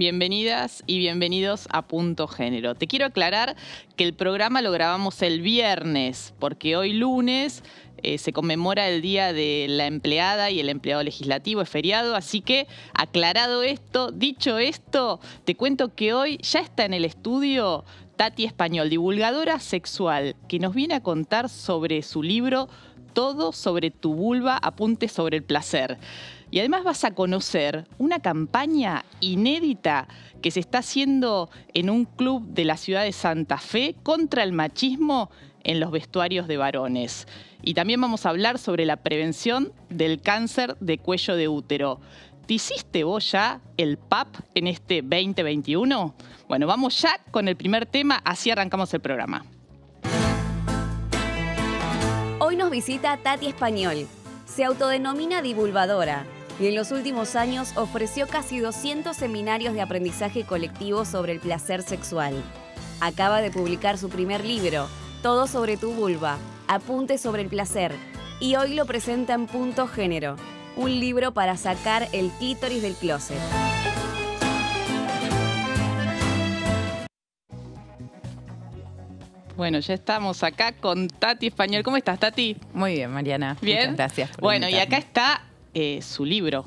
Bienvenidas y bienvenidos a Punto Género. Te quiero aclarar que el programa lo grabamos el viernes, porque hoy lunes eh, se conmemora el Día de la Empleada y el Empleado Legislativo, es feriado, así que aclarado esto, dicho esto, te cuento que hoy ya está en el estudio Tati Español, divulgadora sexual, que nos viene a contar sobre su libro Todo sobre tu vulva, apunte sobre el placer. Y además vas a conocer una campaña inédita que se está haciendo en un club de la ciudad de Santa Fe contra el machismo en los vestuarios de varones. Y también vamos a hablar sobre la prevención del cáncer de cuello de útero. ¿Te hiciste vos ya el PAP en este 2021? Bueno, vamos ya con el primer tema, así arrancamos el programa. Hoy nos visita Tati Español. Se autodenomina divulgadora y en los últimos años ofreció casi 200 seminarios de aprendizaje colectivo sobre el placer sexual. Acaba de publicar su primer libro, Todo sobre tu vulva, Apunte sobre el placer, y hoy lo presenta en Punto Género, un libro para sacar el clítoris del closet. Bueno, ya estamos acá con Tati Español. ¿Cómo estás, Tati? Muy bien, Mariana. Bien. gracias. bueno, y acá está eh, su libro,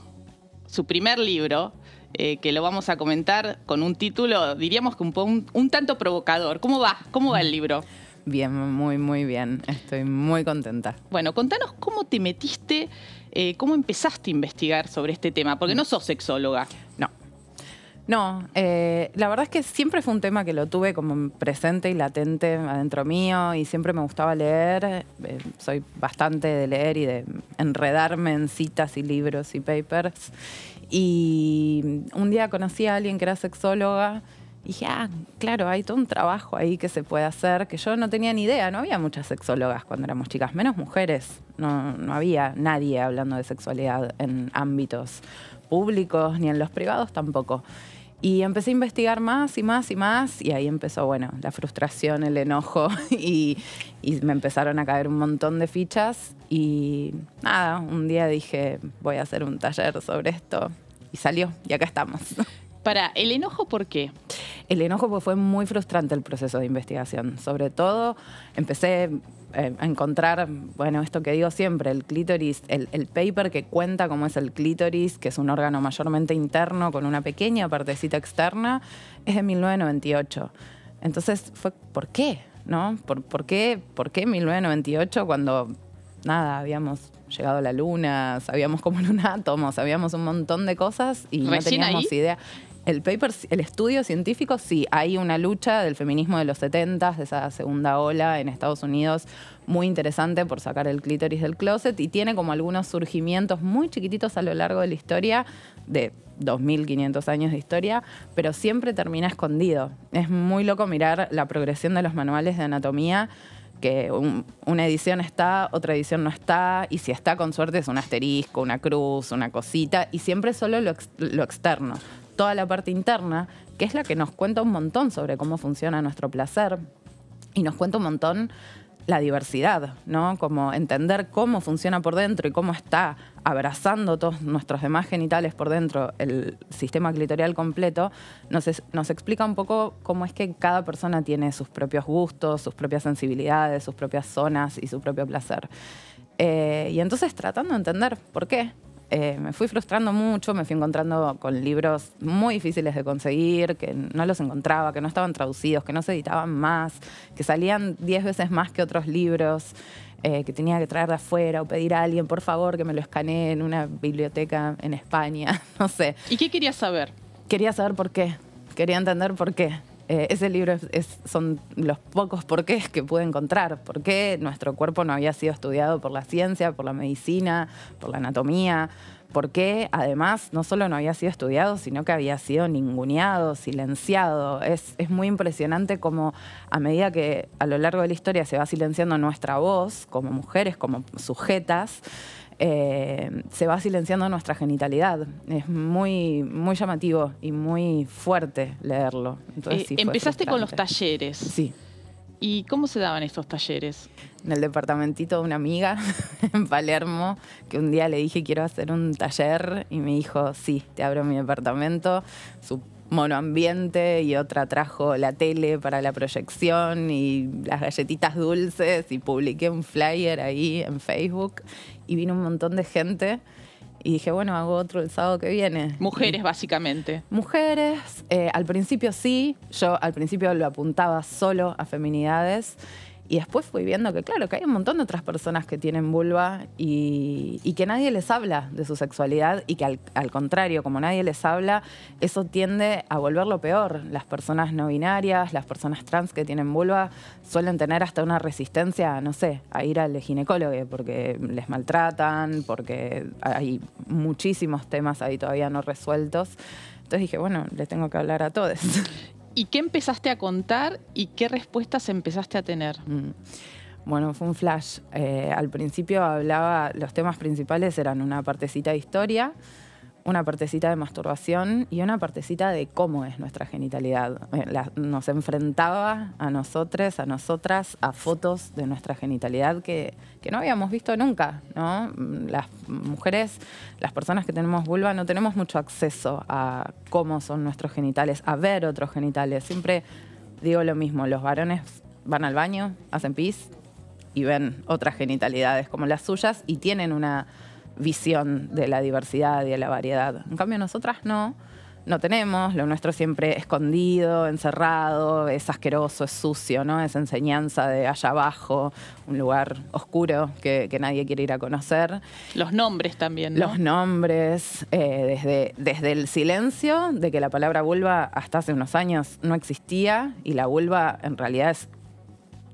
su primer libro, eh, que lo vamos a comentar con un título, diríamos que un, un tanto provocador. ¿Cómo va? ¿Cómo va el libro? Bien, muy, muy bien. Estoy muy contenta. Bueno, contanos cómo te metiste, eh, cómo empezaste a investigar sobre este tema, porque no sos sexóloga. No, no, eh, la verdad es que siempre fue un tema que lo tuve como presente y latente adentro mío y siempre me gustaba leer. Eh, soy bastante de leer y de enredarme en citas y libros y papers. Y un día conocí a alguien que era sexóloga y dije, ah, claro, hay todo un trabajo ahí que se puede hacer que yo no tenía ni idea. No había muchas sexólogas cuando éramos chicas, menos mujeres. No, no había nadie hablando de sexualidad en ámbitos públicos ni en los privados tampoco. Y empecé a investigar más y más y más y ahí empezó, bueno, la frustración, el enojo y, y me empezaron a caer un montón de fichas y nada, un día dije, voy a hacer un taller sobre esto y salió y acá estamos. Para, ¿el enojo por qué? El enojo pues, fue muy frustrante el proceso de investigación. Sobre todo, empecé eh, a encontrar, bueno, esto que digo siempre, el clítoris, el, paper que cuenta cómo es el clítoris, que es un órgano mayormente interno con una pequeña partecita externa, es de 1998. Entonces fue, ¿por qué? ¿No? ¿Por, por qué, por qué 1998 cuando nada, habíamos llegado a la luna, sabíamos cómo en un átomo, sabíamos un montón de cosas y no teníamos idea. El estudio científico, sí, hay una lucha del feminismo de los 70, de esa segunda ola en Estados Unidos, muy interesante por sacar el clítoris del closet y tiene como algunos surgimientos muy chiquititos a lo largo de la historia, de 2.500 años de historia, pero siempre termina escondido. Es muy loco mirar la progresión de los manuales de anatomía que una edición está, otra edición no está, y si está con suerte es un asterisco, una cruz, una cosita, y siempre solo lo externo toda la parte interna, que es la que nos cuenta un montón sobre cómo funciona nuestro placer y nos cuenta un montón la diversidad, ¿no? Como entender cómo funciona por dentro y cómo está abrazando todos nuestros demás genitales por dentro el sistema clitorial completo, nos, explica un poco cómo es que cada persona tiene sus propios gustos, sus propias sensibilidades, sus propias zonas y su propio placer. Eh, y entonces tratando de entender por qué, eh, me fui frustrando mucho, me fui encontrando con libros muy difíciles de conseguir, que no los encontraba, que no estaban traducidos, que no se editaban más, que salían diez veces más que otros libros. Eh, que tenía que traer de afuera o pedir a alguien, por favor, que me lo escanee en una biblioteca en España, no sé. ¿Y qué quería saber? Quería saber por qué, quería entender por qué. Eh, ese libro son los pocos porqués que pude encontrar. ¿Por qué nuestro cuerpo no había sido estudiado por la ciencia, por la medicina, por la anatomía? ¿Por qué además no solo no había sido estudiado, sino que había sido ninguneado, silenciado? Es, es muy impresionante como a medida que a lo largo de la historia se va silenciando nuestra voz como mujeres, como sujetas, eh, se va silenciando nuestra genitalidad. Es muy, muy llamativo y muy fuerte leerlo. Entonces, eh, empezaste con los talleres. Sí. ¿Y cómo se daban estos talleres? En el departamentito de una amiga en Palermo, que un día le dije quiero hacer un taller y me dijo, sí, te abro mi departamento, monoambiente y otra trajo la tele para la proyección y las galletitas dulces y publiqué un flyer ahí en Facebook y vino un montón de gente. Y dije, bueno, hago otro el sábado que viene. Mujeres, básicamente. Mujeres. Eh, al principio sí, yo al principio lo apuntaba solo a feminidades. Y después fui viendo que, claro, que hay un montón de otras personas que tienen vulva y, que nadie les habla de su sexualidad y que al, contrario, como nadie les habla, eso tiende a volverlo peor. Las personas no binarias, las personas trans que tienen vulva suelen tener hasta una resistencia, no sé, a ir al ginecólogo porque les maltratan, porque hay muchísimos temas ahí todavía no resueltos. Entonces dije, bueno, les tengo que hablar a todos. ¿Y qué empezaste a contar y qué respuestas empezaste a tener? Mm. Bueno, fue un flash. Eh, al principio hablaba, los temas principales eran una partecita de historia, una partecita de masturbación y una partecita de cómo es nuestra genitalidad. Eh, nos enfrentaba a nosotros, a nosotras, a fotos de nuestra genitalidad que, que, no habíamos visto nunca, ¿no? Las mujeres, las personas que tenemos vulva, no tenemos mucho acceso a cómo son nuestros genitales, a ver otros genitales. Siempre digo lo mismo, los varones van al baño, hacen pis y ven otras genitalidades como las suyas y tienen una visión de la diversidad y de la variedad. En cambio, nosotras no, no tenemos, lo nuestro siempre escondido, encerrado, es asqueroso, es sucio, ¿no? Es enseñanza de allá abajo, un lugar oscuro que, nadie quiere ir a conocer. Los nombres también, ¿no? Los nombres, eh, desde, desde el silencio de que la palabra vulva hasta hace unos años no existía y la vulva en realidad es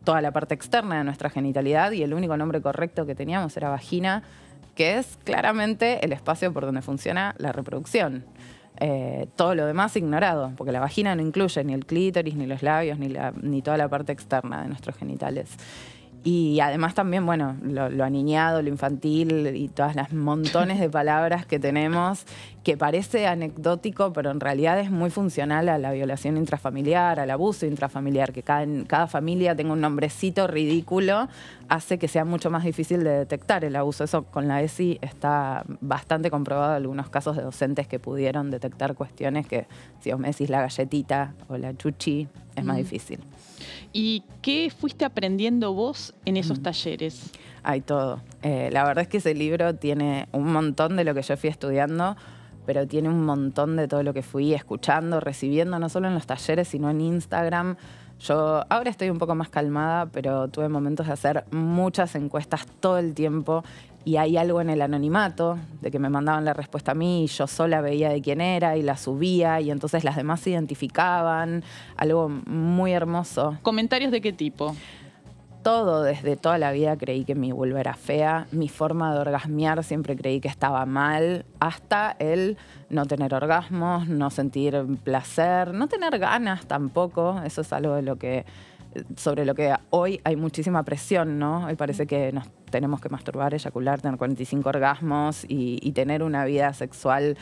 toda la parte externa de nuestra genitalidad y el único nombre correcto que teníamos era vagina que es claramente el espacio por donde funciona la reproducción. Eh, todo lo demás ignorado, porque la vagina no incluye ni el clítoris, ni los labios, ni, ni toda la parte externa de nuestros genitales. Y además también, bueno, lo, aniñado, lo infantil y todas las montones de palabras que tenemos, que parece anecdótico, pero en realidad es muy funcional a la violación intrafamiliar, al abuso intrafamiliar, que cada, cada familia tenga un nombrecito ridículo, hace que sea mucho más difícil de detectar el abuso. Eso con la ESI está bastante comprobado en algunos casos de docentes que pudieron detectar cuestiones que, si vos me decís la galletita o la chuchi, es más difícil. ¿Y qué fuiste aprendiendo vos en esos mm. talleres? Hay todo. Eh, la verdad es que ese libro tiene un montón de lo que yo fui estudiando, pero tiene un montón de todo lo que fui escuchando, recibiendo, no solo en los talleres, sino en Instagram. Yo ahora estoy un poco más calmada, pero tuve momentos de hacer muchas encuestas todo el tiempo y hay algo en el anonimato, de que me mandaban la respuesta a mí y yo sola veía de quién era y la subía y entonces las demás se identificaban, algo muy hermoso. ¿Comentarios de qué tipo? Todo, desde toda la vida creí que mi vulva era fea, mi forma de orgasmear siempre creí que estaba mal, hasta el no tener orgasmos, no sentir placer, no tener ganas tampoco, eso es algo de lo que sobre lo que hoy hay muchísima presión, ¿no? Hoy parece que nos tenemos que masturbar, eyacular, tener 45 orgasmos y, tener una vida sexual,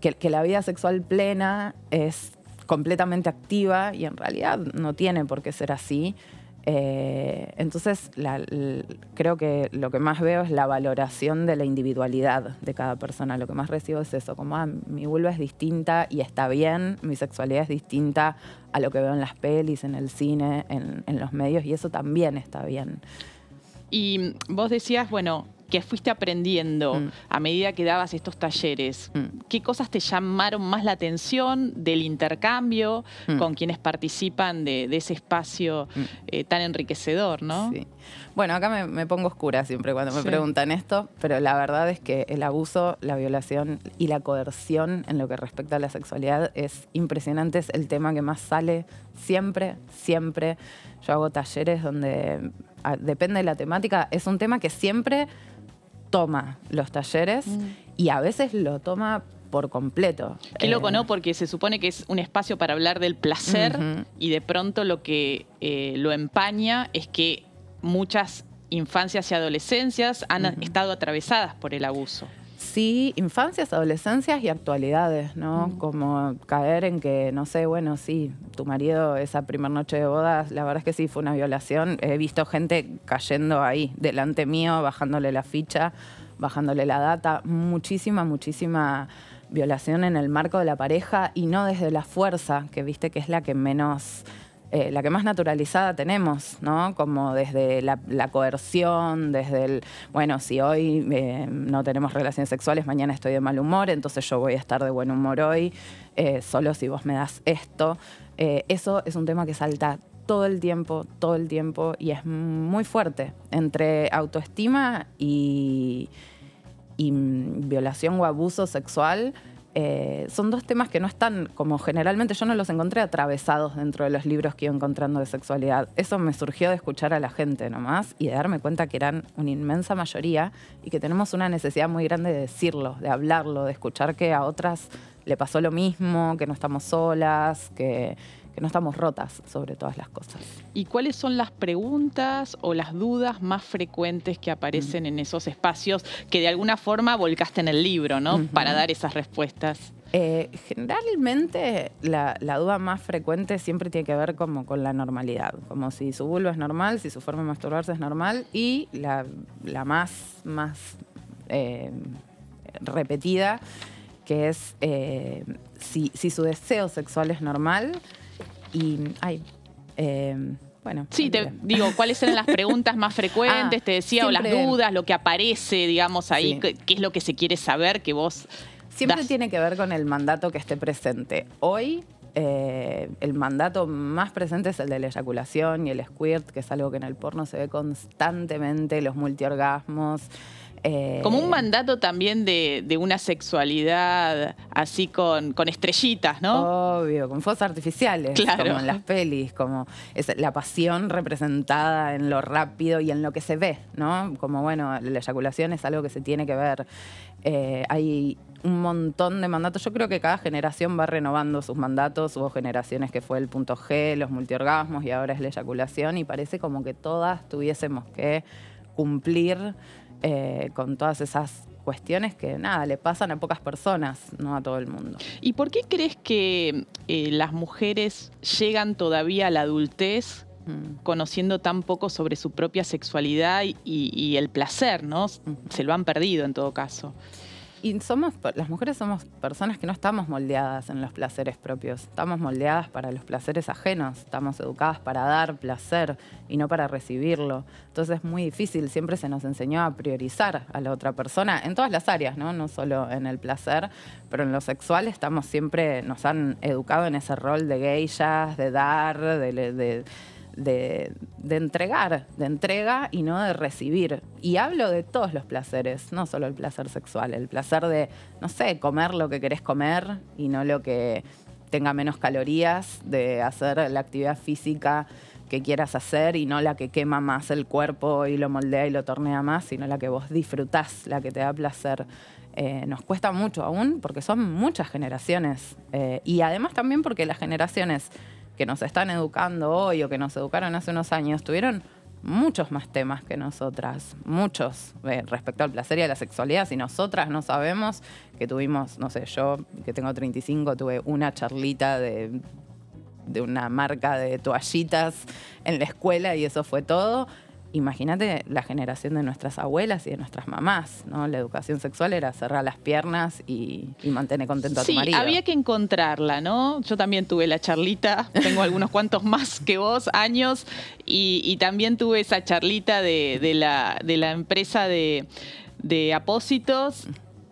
que la vida sexual plena es completamente activa y en realidad no tiene por qué ser así. Eh, entonces, creo que lo que más veo es la valoración de la individualidad de cada persona. Lo que más recibo es eso, como ah, mi vulva es distinta y está bien, mi sexualidad es distinta a lo que veo en las pelis, en el cine, en los medios, y eso también está bien. Y vos decías, bueno, que fuiste aprendiendo mm. a medida que dabas estos talleres, mm. ¿qué cosas te llamaron más la atención del intercambio mm. con quienes participan de, ese espacio eh, tan enriquecedor, no? Bueno, acá me, pongo oscura siempre cuando me preguntan esto, pero la verdad es que el abuso, la violación y la coerción en lo que respecta a la sexualidad es impresionante, es el tema que más sale siempre, siempre. Yo hago talleres donde, ah, depende de la temática, es un tema que siempre toma los talleres mm. y a veces lo toma por completo. Qué loco, eh, ¿no? Porque se supone que es un espacio para hablar del placer y de pronto lo que eh, lo empaña es que muchas infancias y adolescencias han estado atravesadas por el abuso sí infancias, adolescencias y actualidades, ¿no? Mm. Como caer en que, no sé, bueno, sí, tu marido esa primera noche de bodas, la verdad es que sí, fue una violación. He visto gente cayendo ahí, delante mío, bajándole la ficha, bajándole la data, muchísima, muchísima violación en el marco de la pareja y no desde la fuerza, que viste que es la que menos eh, la que más naturalizada tenemos, ¿no? Como desde la, coerción, desde el, bueno, si hoy eh, no tenemos relaciones sexuales, mañana estoy de mal humor, entonces yo voy a estar de buen humor hoy, eh, solo si vos me das esto. eso es un tema que salta todo el tiempo, todo el tiempo, y es muy fuerte entre autoestima y violación o abuso sexual eh, son dos temas que no están, como generalmente yo no los encontré atravesados dentro de los libros que iba encontrando de sexualidad. Eso me surgió de escuchar a la gente nomás y de darme cuenta que eran una inmensa mayoría y que tenemos una necesidad muy grande de decirlo, de hablarlo, de escuchar que a otras le pasó lo mismo, que no estamos solas, que que no estamos rotas sobre todas las cosas. ¿Y cuáles son las preguntas o las dudas más frecuentes que aparecen mm. en esos espacios que de alguna forma volcaste en el libro, Para dar esas respuestas. Eh, generalmente la, duda más frecuente siempre tiene que ver como con la normalidad, como si su vulva es normal, si su forma de masturbarse es normal y la, más, más eh, repetida, que es eh, si, si su deseo sexual es normal y, ay, em, bueno. Sí, te digo, ¿cuáles eran las preguntas más frecuentes? Ah, te decía, o las dudas, lo que aparece, digamos, ahí, qué, es lo que se quiere saber que vos. Siempre tiene que ver con el mandato que esté presente. Hoy. Eh, el mandato más presente es el de la eyaculación y el squirt, que es algo que en el porno se ve constantemente, los multiorgasmos, eh, como un mandato también de, una sexualidad así con, estrellitas, ¿no? Obvio, con fosas artificiales, como en las pelis, como la pasión representada en lo rápido y en lo que se ve, ¿no? Como bueno, la eyaculación es algo que se tiene que ver. Eh, hay un montón de mandatos. Yo creo que cada generación va renovando sus mandatos. Hubo generaciones que fue el punto G, los multiorgasmos y ahora es la eyaculación y parece como que todas tuviésemos que cumplir eh, con todas esas cuestiones que nada, le pasan a pocas personas, no a todo el mundo. ¿Y por qué crees que eh, las mujeres llegan todavía a la adultez mm. conociendo tan poco sobre su propia sexualidad y, el placer, ¿no? Se lo han perdido en todo caso y somos, las mujeres somos personas que no estamos moldeadas en los placeres propios, estamos moldeadas para los placeres ajenos, estamos educadas para dar placer y no para recibirlo. Entonces es muy difícil, siempre se nos enseñó a priorizar a la otra persona en todas las áreas, ¿no? No solo en el placer, pero en lo sexual estamos siempre, nos han educado en ese rol de geishas, de dar, de de, entregar, de entrega y no de recibir. Y hablo de todos los placeres, no solo el placer sexual, el placer de, no sé, comer lo que querés comer y no lo que tenga menos calorías, de hacer la actividad física que quieras hacer y no la que quema más el cuerpo y lo moldea y lo tornea más, sino la que vos disfrutás, la que te da placer. Eh, nos cuesta mucho aún porque son muchas generaciones eh, y además también porque las generaciones que nos están educando hoy o que nos educaron hace unos años, tuvieron muchos más temas que nosotras, muchos eh, respecto al placer y a la sexualidad. Si nosotras no sabemos que tuvimos, no sé, yo que tengo 35, tuve una charlita de, de una marca de toallitas en la escuela y eso fue todo imagínate la generación de nuestras abuelas y de nuestras mamás, ¿no? La educación sexual era cerrar las piernas y, mantener contento a tu sí, había que encontrarla, ¿no? Yo también tuve la charlita, tengo algunos cuantos más que vos, años, y, también tuve esa charlita de, la, empresa de, de apósitos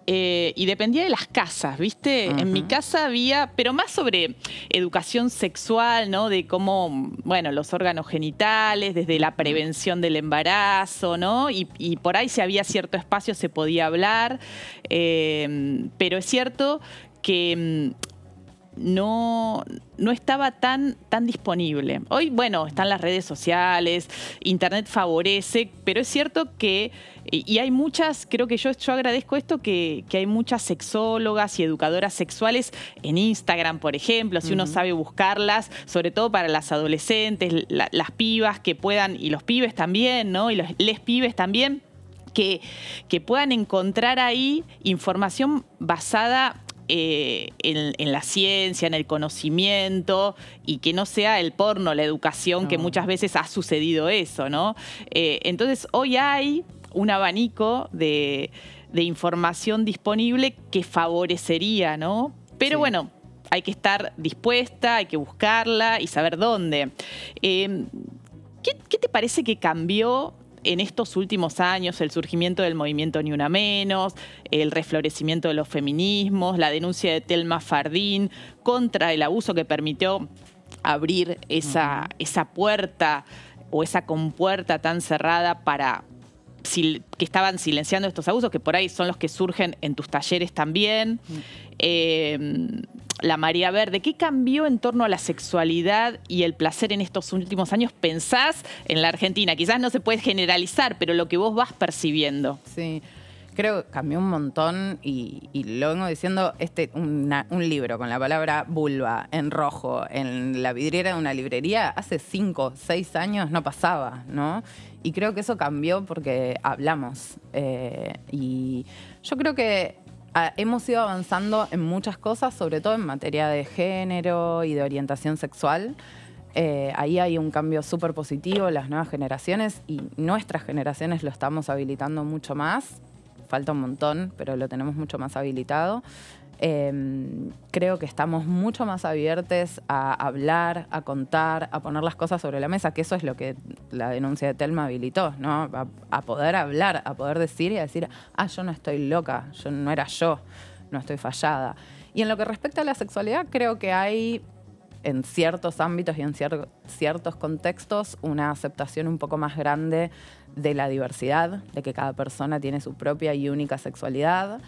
eh, y dependía de las casas, ¿viste? En mi casa había, pero más sobre educación sexual, ¿no? De cómo, bueno, los órganos genitales, desde la prevención del embarazo, ¿no? Y, por ahí si había cierto espacio se podía hablar, em, pero es cierto que mm, no, no estaba tan, tan disponible. Hoy, bueno, están las redes sociales, Internet favorece, pero es cierto que y, hay muchas, creo que yo, yo agradezco esto, que, hay muchas sexólogas y educadoras sexuales en Instagram, por ejemplo, si uno sabe buscarlas, sobre todo para las adolescentes, las pibas que puedan, y los pibes también, ¿no? Y los les pibes también. Que, puedan encontrar ahí información basada eh, en, la ciencia, en el conocimiento, y que no sea el porno, la educación, que muchas veces ha sucedido eso, ¿no? Eh, entonces, hoy hay un abanico de, información disponible que favorecería, ¿no? Pero bueno, hay que estar dispuesta, hay que buscarla y saber dónde. Eh, ¿qué, te parece que cambió en estos últimos años el surgimiento del movimiento Ni Una Menos, el reflorecimiento de los feminismos, la denuncia de Telma Fardín contra el abuso que permitió abrir esa, esa puerta o esa compuerta tan cerrada para que estaban silenciando estos abusos, que por ahí son los que surgen en tus talleres también. Eh, la María Verde, ¿qué cambió en torno a la sexualidad y el placer en estos últimos años? Pensás en la Argentina, quizás no se puede generalizar, pero lo que vos vas percibiendo. Sí creo que cambió un montón y, lo vengo diciendo, este, un libro con la palabra vulva en rojo en la vidriera de una librería hace cinco, seis años no pasaba, ¿no? Y creo que eso cambió porque hablamos. Eh, y yo creo que ah, hemos ido avanzando en muchas cosas, sobre todo en materia de género y de orientación sexual. Eh, ahí hay un cambio súper positivo, las nuevas generaciones y nuestras generaciones lo estamos habilitando mucho más, falta un montón, pero lo tenemos mucho más habilitado. Em, creo que estamos mucho más abiertos a hablar, a contar, a poner las cosas sobre la mesa, que eso es lo que la denuncia de Telma habilitó, ¿no? A, a poder hablar, a poder decir y a decir, ah, yo no estoy loca, yo no era yo, no estoy fallada. Y en lo que respecta a la sexualidad, creo que hay en ciertos ámbitos y en ciertos contextos una aceptación un poco más grande de la diversidad, de que cada persona tiene su propia y única sexualidad.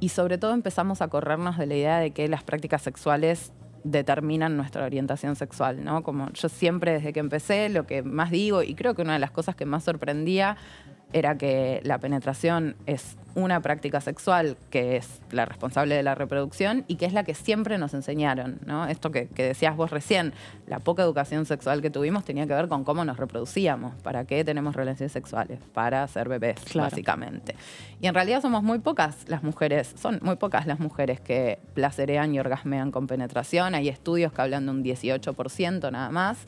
Y sobre todo empezamos a corrernos de la idea de que las prácticas sexuales determinan nuestra orientación sexual, ¿no? Como yo siempre desde que empecé, lo que más digo, y creo que una de las cosas que más sorprendía era que la penetración es una práctica sexual que es la responsable de la reproducción y que es la que siempre nos enseñaron, ¿no? Esto que, decías vos recién, la poca educación sexual que tuvimos tenía que ver con cómo nos reproducíamos, para qué tenemos relaciones sexuales, para ser bebés, básicamente. Y en realidad somos muy pocas las mujeres, son muy pocas las mujeres que placerean y orgasmean con penetración, hay estudios que hablan de un 18% nada más,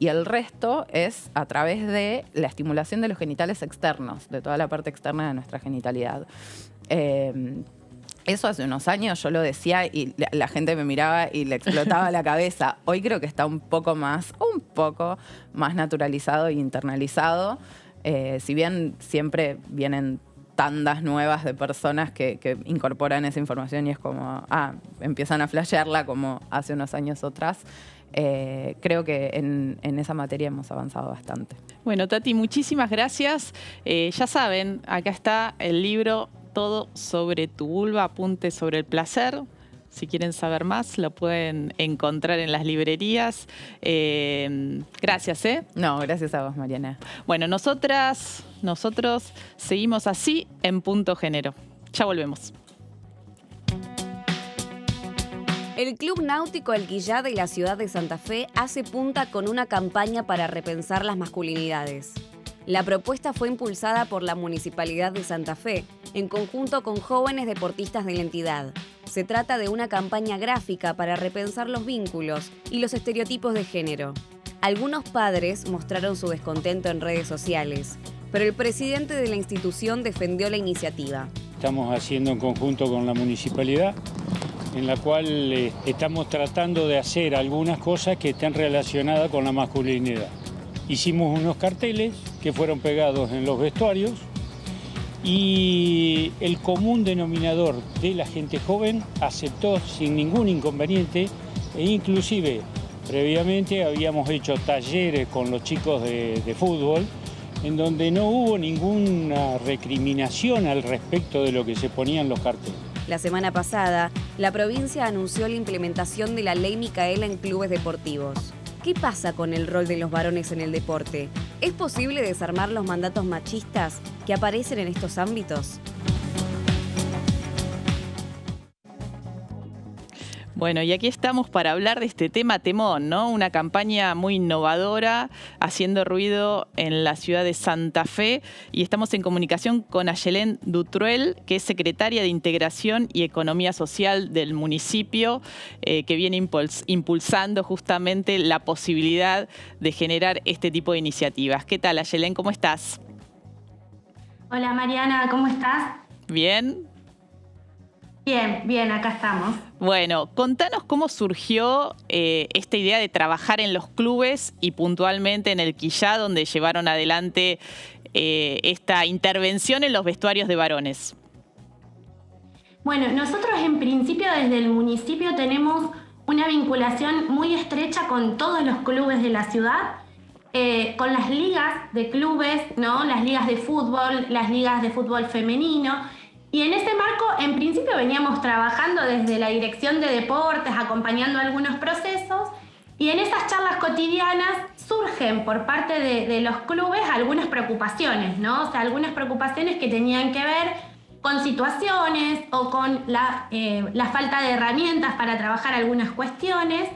y el resto es a través de la estimulación de los genitales externos, de toda la parte externa de nuestra genitalidad. Em, eso hace unos años yo lo decía y la, gente me miraba y le explotaba la cabeza. Hoy creo que está un poco más, un poco más naturalizado e internalizado. Eh, si bien siempre vienen tandas nuevas de personas que, que, incorporan esa información y es como, ah, empiezan a flashearla como hace unos años atrás. Eh, creo que en, esa materia hemos avanzado bastante. Bueno, Tati, muchísimas gracias. Eh, ya saben, acá está el libro Todo sobre tu vulva, apunte sobre el placer. Si quieren saber más, lo pueden encontrar en las librerías. Eh, gracias, ¿eh? No, gracias a vos, Mariana. Bueno, nosotras, nosotros seguimos así en punto género. Ya volvemos. El Club Náutico El Quillá de la ciudad de Santa Fe hace punta con una campaña para repensar las masculinidades. La propuesta fue impulsada por la Municipalidad de Santa Fe, en conjunto con jóvenes deportistas de la entidad. Se trata de una campaña gráfica para repensar los vínculos y los estereotipos de género. Algunos padres mostraron su descontento en redes sociales, pero el presidente de la institución defendió la iniciativa. Estamos haciendo en conjunto con la municipalidad en la cual eh, estamos tratando de hacer algunas cosas que estén relacionadas con la masculinidad. Hicimos unos carteles que fueron pegados en los vestuarios y el común denominador de la gente joven aceptó sin ningún inconveniente e inclusive previamente habíamos hecho talleres con los chicos de fútbol en donde no hubo ninguna recriminación al respecto de lo que se ponían los carteles. La semana pasada, la provincia anunció la implementación de la ley Micaela en clubes deportivos. ¿Qué pasa con el rol de los varones en el deporte? ¿Es posible desarmar los mandatos machistas que aparecen en estos ámbitos? Bueno, y aquí estamos para hablar de este tema temón, ¿no? Una campaña muy innovadora, haciendo ruido en la ciudad de Santa Fe. Y estamos en comunicación con Ayelén Dutruel, que es secretaria de Integración y Economía Social del municipio, eh, que viene impulsando justamente la posibilidad de generar este tipo de iniciativas. ¿Qué tal, Ayelén? ¿Cómo estás? Hola, Mariana, ¿cómo estás? Bien. Bien, bien, acá estamos. Bueno, contanos cómo surgió eh, esta idea de trabajar en los clubes y puntualmente en el Quillá, donde llevaron adelante eh, esta intervención en los vestuarios de varones. Bueno, nosotros en principio desde el municipio tenemos una vinculación muy estrecha con todos los clubes de la ciudad, eh, con las ligas de clubes, ¿no? las ligas de fútbol, las ligas de fútbol femenino, y en este marco, en principio veníamos trabajando desde la dirección de deportes, acompañando algunos procesos, y en esas charlas cotidianas surgen por parte de, los clubes algunas preocupaciones, ¿no? O sea, algunas preocupaciones que tenían que ver con situaciones o con la eh, falta de herramientas para trabajar algunas cuestiones.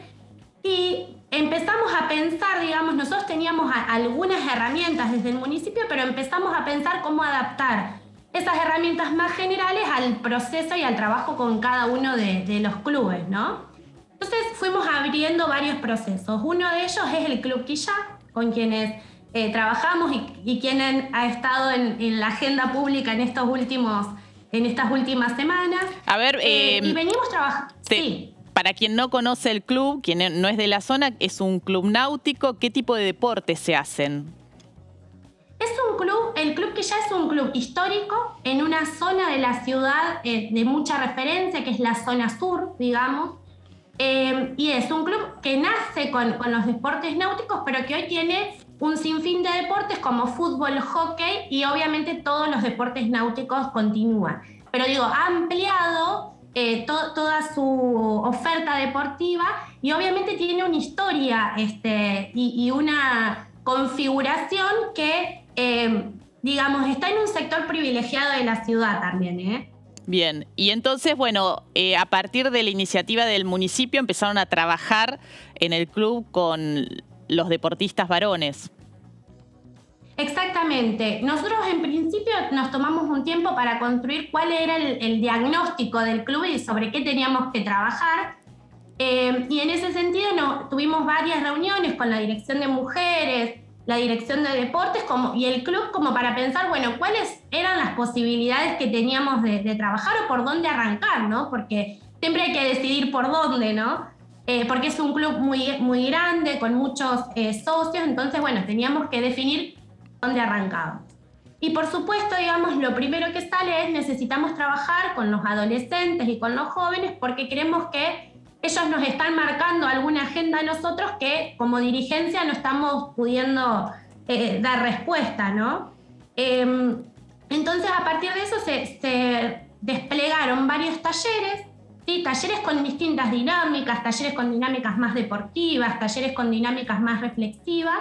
Y empezamos a pensar, digamos, nosotros teníamos algunas herramientas desde el municipio, pero empezamos a pensar cómo adaptar esas herramientas más generales al proceso y al trabajo con cada uno de, los clubes, ¿no? Entonces fuimos abriendo varios procesos. Uno de ellos es el Club Quilla, con quienes eh, trabajamos y, quien ha estado en, la agenda pública en estos últimos, en estas últimas semanas. A ver, eh, em, y venimos trabajando. Sí. Para quien no conoce el club, quien no es de la zona, es un club náutico. ¿Qué tipo de deportes se hacen? Es un club, el club que ya es un club histórico en una zona de la ciudad eh, de mucha referencia, que es la zona sur, digamos, eh, y es un club que nace con, los deportes náuticos, pero que hoy tiene un sinfín de deportes como fútbol, hockey y obviamente todos los deportes náuticos continúan. Pero digo, ha ampliado eh, toda su oferta deportiva y obviamente tiene una historia este, y una configuración que eh, digamos, está en un sector privilegiado de la ciudad también, ¿eh? Bien, y entonces, bueno, eh, a partir de la iniciativa del municipio empezaron a trabajar en el club con los deportistas varones. Exactamente. Nosotros en principio nos tomamos un tiempo para construir cuál era el, diagnóstico del club y sobre qué teníamos que trabajar. y en ese sentido no, tuvimos varias reuniones con la dirección de mujeres, la dirección de deportes como, y el club como para pensar, bueno, cuáles eran las posibilidades que teníamos de, trabajar o por dónde arrancar, ¿no? Porque siempre hay que decidir por dónde, ¿no? Eh, porque es un club muy, muy grande, con muchos eh, socios, entonces, bueno, teníamos que definir dónde arrancábamos. Y por supuesto, digamos, lo primero que sale es necesitamos trabajar con los adolescentes y con los jóvenes porque queremos que ellos nos están marcando alguna agenda a nosotros que como dirigencia no estamos pudiendo eh, dar respuesta, ¿no? Em, entonces, a partir de eso se, desplegaron varios talleres, talleres con distintas dinámicas, talleres con dinámicas más deportivas, talleres con dinámicas más reflexivas,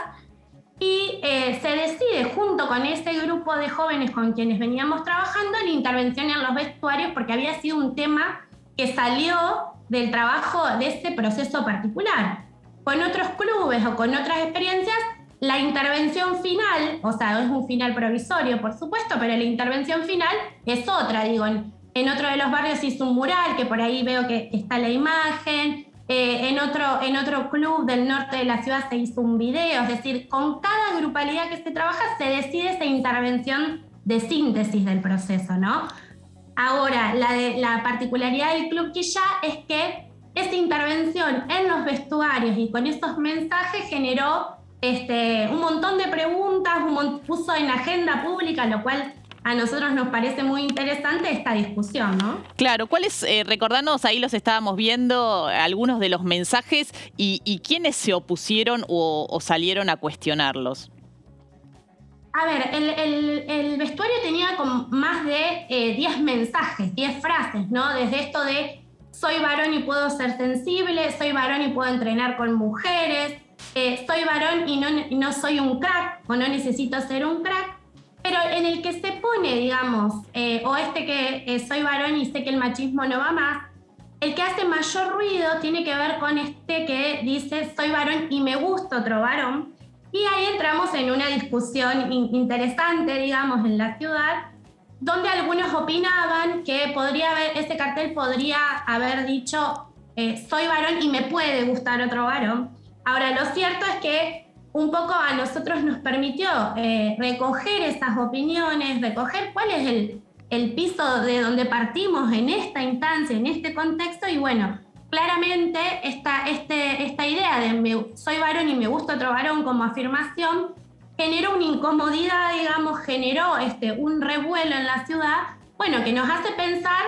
y eh, se decide junto con ese grupo de jóvenes con quienes veníamos trabajando la intervención en los vestuarios, porque había sido un tema que salió del trabajo de este proceso particular. Con otros clubes o con otras experiencias, la intervención final, o sea, es un final provisorio, por supuesto, pero la intervención final es otra, digo, en, otro de los barrios hizo un mural, que por ahí veo que está la imagen, eh, en, otro, en otro club del norte de la ciudad se hizo un video, es decir, con cada grupalidad que se trabaja se decide esa intervención de síntesis del proceso, ¿no? Ahora, la, particularidad del Club Quilla es que esa intervención en los vestuarios y con esos mensajes generó este, un montón de preguntas, puso en agenda pública, lo cual a nosotros nos parece muy interesante esta discusión, Claro, ¿cuáles, eh, recordándonos, ahí los estábamos viendo, algunos de los mensajes y, quiénes se opusieron o salieron a cuestionarlos? A ver, el, vestuario tenía como más de 10 eh, mensajes, 10 frases, ¿no? Desde esto de soy varón y puedo ser sensible, soy varón y puedo entrenar con mujeres, eh, soy varón y no, soy un crack o no necesito ser un crack, pero en el que se pone, digamos, eh, o este que soy varón y sé que el machismo no va más, el que hace mayor ruido tiene que ver con este que dice soy varón y me gusta otro varón. Y ahí entramos en una discusión interesante, digamos, en la ciudad, donde algunos opinaban que podría ese cartel podría haber dicho, eh, soy varón y me puede gustar otro varón. Ahora, lo cierto es que un poco a nosotros nos permitió eh, recoger esas opiniones, recoger cuál es el, el piso de donde partimos en esta instancia, en este contexto, y bueno, claramente esta, este, esta idea de soy varón y me gusta otro varón como afirmación generó una incomodidad, digamos, generó este, un revuelo en la ciudad, bueno, que nos hace pensar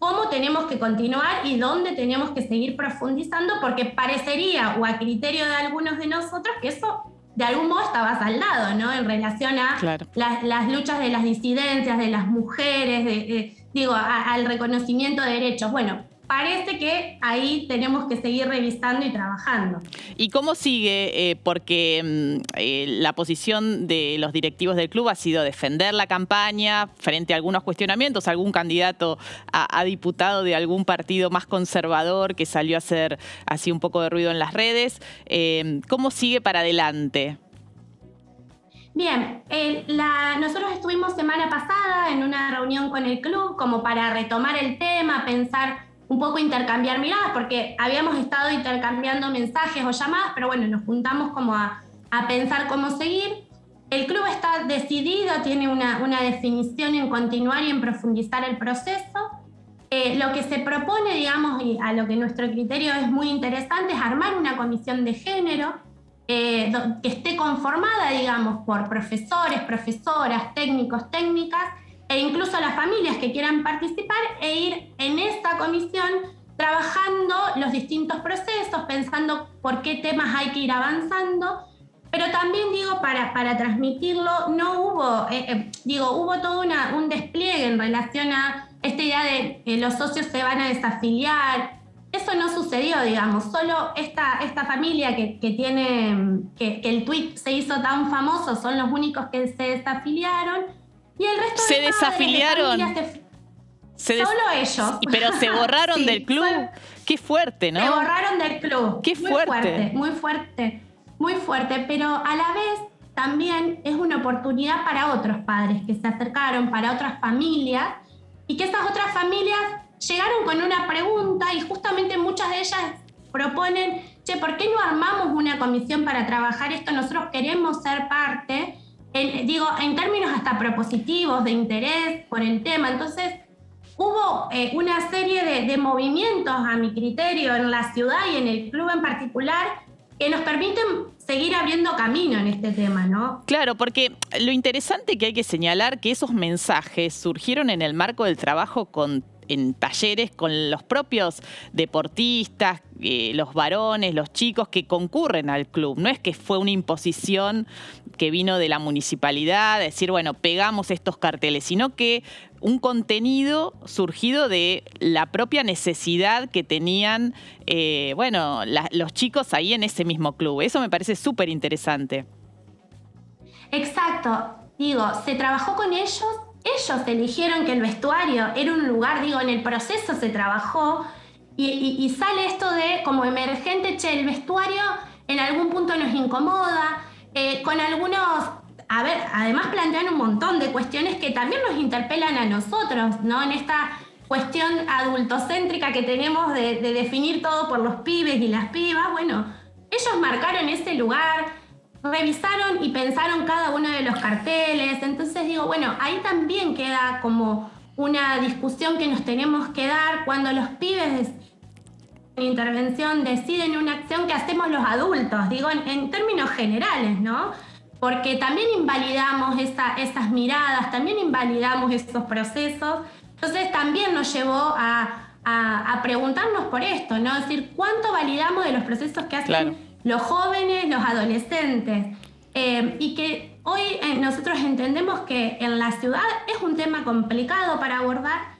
cómo tenemos que continuar y dónde tenemos que seguir profundizando, porque parecería, o a criterio de algunos de nosotros, que eso de algún modo estaba saldado, ¿no? En relación a las, las, luchas de las disidencias, de las mujeres, de, eh, digo, al reconocimiento de derechos. Bueno, parece que ahí tenemos que seguir revisando y trabajando. ¿Y cómo sigue? Eh, porque mm, eh, la posición de los directivos del club ha sido defender la campaña frente a algunos cuestionamientos, algún candidato a, diputado de algún partido más conservador que salió a hacer así un poco de ruido en las redes. Eh, ¿Cómo sigue para adelante? Bien, nosotros estuvimos semana pasada en una reunión con el club como para retomar el tema, pensar un poco intercambiar miradas, porque habíamos estado intercambiando mensajes o llamadas, pero bueno, nos juntamos como a, a pensar cómo seguir. El club está decidido, tiene una, una, definición en continuar y en profundizar el proceso. Eh, lo que se propone, digamos, y a lo que nuestro criterio es muy interesante, es armar una comisión de género eh, que esté conformada, digamos, por profesores, profesoras, técnicos, técnicas, e incluso las familias que quieran participar e ir en esta comisión trabajando los distintos procesos, pensando por qué temas hay que ir avanzando, pero también digo, para, para transmitirlo, no hubo, eh, eh, digo, hubo todo un despliegue en relación a esta idea de que los socios se van a desafiliar. Eso no sucedió, digamos, solo esta, esta familia que, que tiene, que, que el tweet se hizo tan famoso, son los únicos que se desafiliaron y el resto se de desafiliaron. De se, Solo ellos. Pero se borraron del club. Qué fuerte, ¿no? Se borraron del club. Qué fuerte. Muy fuerte, muy fuerte, muy fuerte. Pero a la vez también es una oportunidad para otros padres que se acercaron, para otras familias, y que esas otras familias llegaron con una pregunta y justamente muchas de ellas proponen, che, ¿por qué no armamos una comisión para trabajar esto? Nosotros queremos ser parte digo, en términos hasta propositivos, de interés por el tema. Entonces, hubo eh, una serie de, movimientos, a mi criterio, en la ciudad y en el club en particular, que nos permiten seguir abriendo camino en este tema, ¿no? Claro, porque lo interesante que hay que señalar que esos mensajes surgieron en el marco del trabajo con en talleres con los propios deportistas, eh, los varones, los chicos que concurren al club. No es que fue una imposición que vino de la municipalidad, decir, bueno, pegamos estos carteles, sino que un contenido surgido de la propia necesidad que tenían, eh, bueno, los chicos ahí en ese mismo club. Eso me parece súper interesante. Exacto. Digo, se trabajó con ellos, ellos eligieron que el vestuario era un lugar, digo, en el proceso se trabajó y, y sale esto de como emergente, che, el vestuario en algún punto nos incomoda, eh, con algunos, a ver, además plantean un montón de cuestiones que también nos interpelan a nosotros, ¿no? En esta cuestión adultocéntrica que tenemos de, de definir todo por los pibes y las pibas, bueno, ellos marcaron ese lugar, revisaron y pensaron cada uno de los carteles, entonces digo, bueno, ahí también queda como una discusión que nos tenemos que dar cuando los pibes intervención deciden una acción que hacemos los adultos, digo en, términos generales, ¿no? Porque también invalidamos esas miradas, también invalidamos esos procesos. Entonces también nos llevó a, preguntarnos por esto, ¿no? Es decir, ¿cuánto validamos de los procesos que hacen los jóvenes, los adolescentes? Eh, y que hoy eh, nosotros entendemos que en la ciudad es un tema complicado para abordar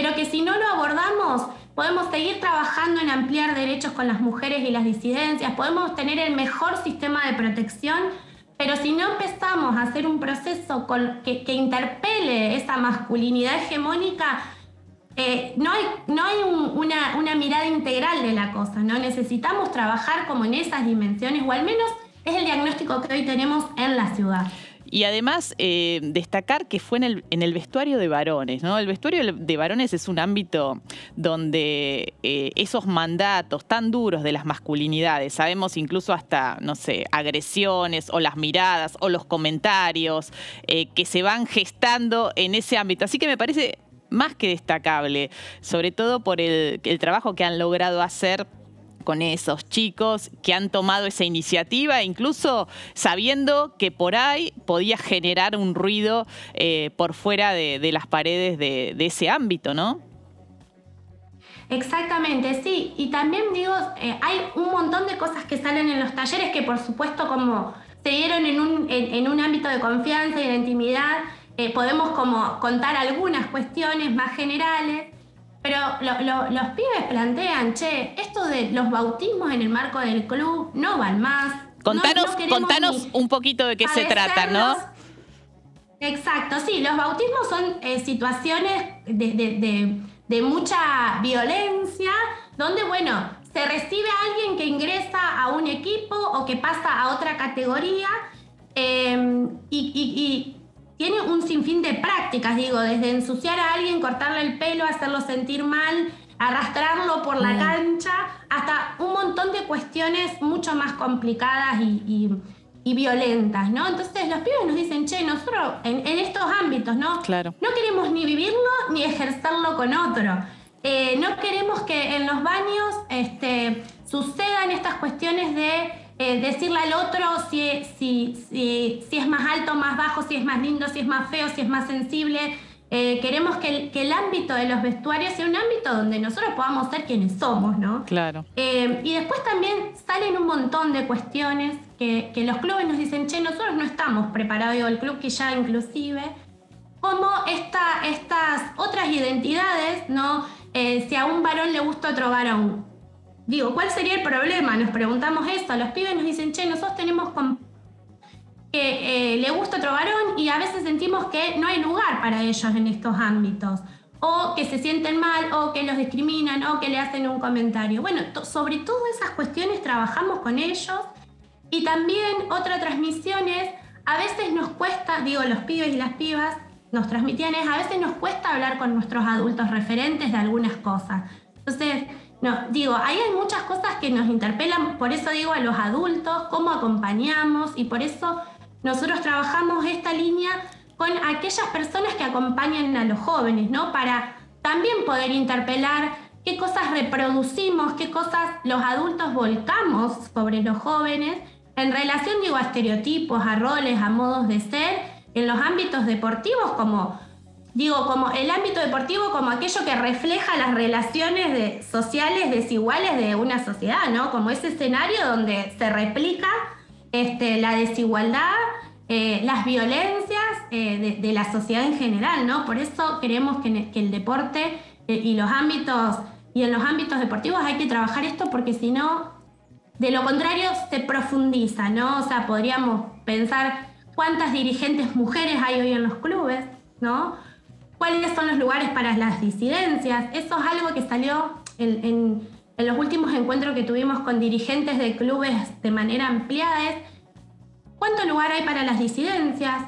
pero que si no lo abordamos, podemos seguir trabajando en ampliar derechos con las mujeres y las disidencias, podemos tener el mejor sistema de protección, pero si no empezamos a hacer un proceso que, interpele esa masculinidad hegemónica, eh, no hay, una, mirada integral de la cosa, Necesitamos trabajar como en esas dimensiones, o al menos es el diagnóstico que hoy tenemos en la ciudad. Y además, eh, destacar que fue en el, vestuario de varones, ¿no? El vestuario de varones es un ámbito donde eh, esos mandatos tan duros de las masculinidades, sabemos incluso hasta, no sé, agresiones o las miradas o los comentarios eh, que se van gestando en ese ámbito. Así que me parece más que destacable, sobre todo por el trabajo que han logrado hacer con esos chicos que han tomado esa iniciativa, incluso sabiendo que por ahí podía generar un ruido eh, por fuera de, las paredes de, ese ámbito, ¿no? Exactamente, sí. Y también digo, eh, hay un montón de cosas que salen en los talleres que por supuesto como se dieron en un, ámbito de confianza y de intimidad, eh, podemos como contar algunas cuestiones más generales, pero los pibes plantean, che, esto de los bautismos en el marco del club no van más. Contanos, contanos un poquito de qué se trata, ¿no? Exacto, sí, los bautismos son eh, situaciones de, de, mucha violencia, donde, bueno, se recibe a alguien que ingresa a un equipo o que pasa a otra categoría eh, y, y, tiene un sinfín de prácticas, digo, desde ensuciar a alguien, cortarle el pelo, hacerlo sentir mal, arrastrarlo por la cancha, hasta un montón de cuestiones mucho más complicadas y, violentas, ¿no? Entonces los pibes nos dicen, che, nosotros en, estos ámbitos, ¿no? Claro. No queremos ni vivirlo ni ejercerlo con otro. Eh, no queremos que en los baños este, sucedan estas cuestiones de eh, decirle al otro si, si, es más alto, más bajo, si es más lindo, si es más feo, si es más sensible. Eh, queremos que el, ámbito de los vestuarios sea un ámbito donde nosotros podamos ser quienes somos, ¿no? Claro. Eh, y después también salen un montón de cuestiones que, los clubes nos dicen, che, nosotros no estamos preparados, el club que ya inclusive, como estas otras identidades, ¿no? si a un varón le gusta otro varón, Digo, ¿cuál sería el problema? Nos preguntamos esto, los pibes nos dicen, che, nosotros tenemos que eh, le gusta otro varón y a veces sentimos que no hay lugar para ellos en estos ámbitos, o que se sienten mal, o que los discriminan, o que le hacen un comentario. Bueno, sobre todas esas cuestiones trabajamos con ellos y también otra transmisión es, a veces nos cuesta, digo, los pibes y las pibas nos transmitían es, a veces nos cuesta hablar con nuestros adultos referentes de algunas cosas. Entonces, no, digo, ahí hay muchas cosas que nos interpelan, por eso digo a los adultos, cómo acompañamos y por eso nosotros trabajamos esta línea con aquellas personas que acompañan a los jóvenes, ¿no? Para también poder interpelar qué cosas reproducimos, qué cosas los adultos volcamos sobre los jóvenes en relación, digo, a estereotipos, a roles, a modos de ser, en los ámbitos deportivos como Digo, como el ámbito deportivo como aquello que refleja las relaciones de, sociales desiguales de una sociedad, ¿no? Como ese escenario donde se replica este, la desigualdad, eh, las violencias eh, de, la sociedad en general, ¿no? Por eso creemos que, el deporte eh, y los ámbitos y en los ámbitos deportivos hay que trabajar esto porque si no, de lo contrario se profundiza, ¿no? O sea, podríamos pensar cuántas dirigentes mujeres hay hoy en los clubes, ¿no? cuáles son los lugares para las disidencias. Eso es algo que salió en, los últimos encuentros que tuvimos con dirigentes de clubes de manera ampliada. ¿Cuánto lugar hay para las disidencias?